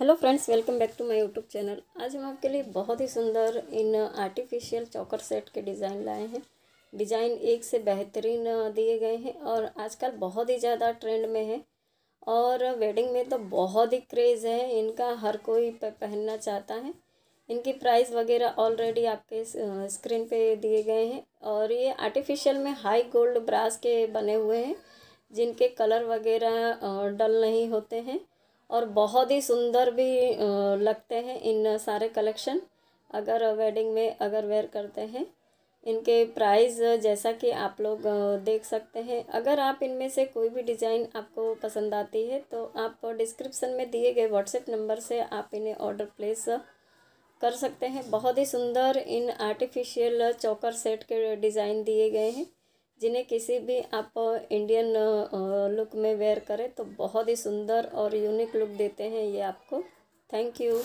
hello friends welcome back to my YouTube channel आज हम आपके लिए बहुत ही सुंदर इन आर्टिफिशियल चौकर सेट के डिज़ाइन लाए हैं डिज़ाइन एक से बेहतरीन दिए गए हैं और आजकल बहुत ही ज़्यादा ट्रेंड में है और वेडिंग में तो बहुत ही क्रेज़ है इनका हर कोई पहनना चाहता है इनकी प्राइस वगैरह ऑलरेडी आपके स्क्रीन पे दिए गए हैं और ये आर्टिफिशियल में हाई गोल्ड ब्रास के बने हुए हैं जिनके कलर वगैरह डल नहीं होते हैं और बहुत ही सुंदर भी लगते हैं इन सारे कलेक्शन अगर वेडिंग में अगर वेयर करते हैं इनके प्राइस जैसा कि आप लोग देख सकते हैं अगर आप इनमें से कोई भी डिज़ाइन आपको पसंद आती है तो आप डिस्क्रिप्शन में दिए गए व्हाट्सएप नंबर से आप इन्हें ऑर्डर प्लेस कर सकते हैं बहुत ही सुंदर इन आर्टिफिशियल चौकर सेट के डिज़ाइन दिए गए हैं जिन्हें किसी भी आप इंडियन लुक में वेयर करें तो बहुत ही सुंदर और यूनिक लुक देते हैं ये आपको थैंक यू